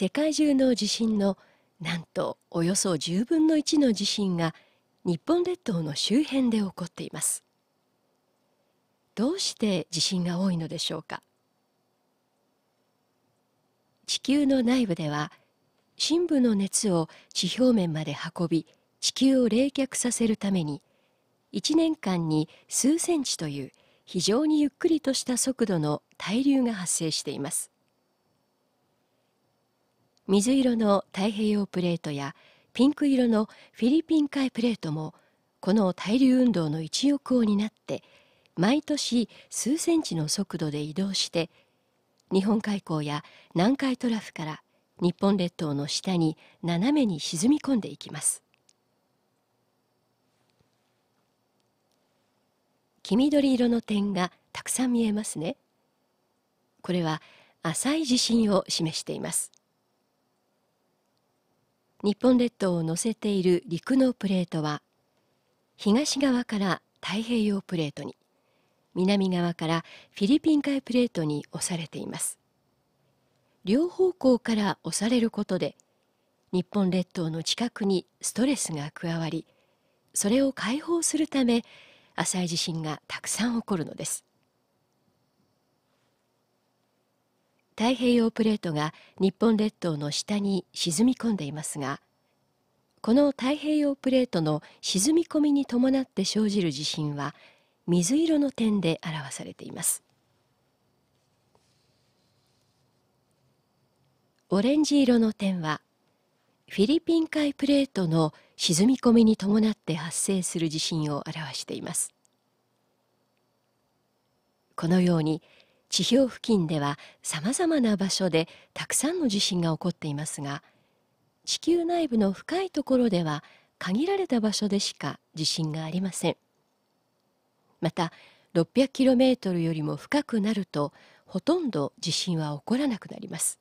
世界中の地震のなんとおよそ10分の1の地震が日本列島の周辺で起こっていますどうして地震が多いのでしょうか地球の内部では深部の熱を地表面まで運び地球を冷却させるために1年間に数センチという非常にゆっくりとした速度の対流が発生しています水色の太平洋プレートやピンク色のフィリピン海プレートもこの対流運動の一翼を担って毎年数センチの速度で移動して日本海溝や南海トラフから日本列島の下に斜めに沈み込んでいきます黄緑色の点がたくさん見えますねこれは浅い地震を示しています日本列島を乗せている陸のプレートは東側から太平洋プレートに南側からフィリピン海プレートに押されています両方向から押されることで日本列島の近くにストレスが加わりそれを解放するため浅い地震がたくさん起こるのです太平洋プレートが日本列島の下に沈み込んでいますがこの太平洋プレートの沈み込みに伴って生じる地震は水色の点で表されていますオレンジ色の点はフィリピン海プレートの沈み込みに伴って発生する地震を表していますこのように地表付近ではさまざまな場所でたくさんの地震が起こっていますが地球内部の深いところでは限られた場所でしか地震がありませんまた6 0 0キロメートルよりも深くなるとほとんど地震は起こらなくなります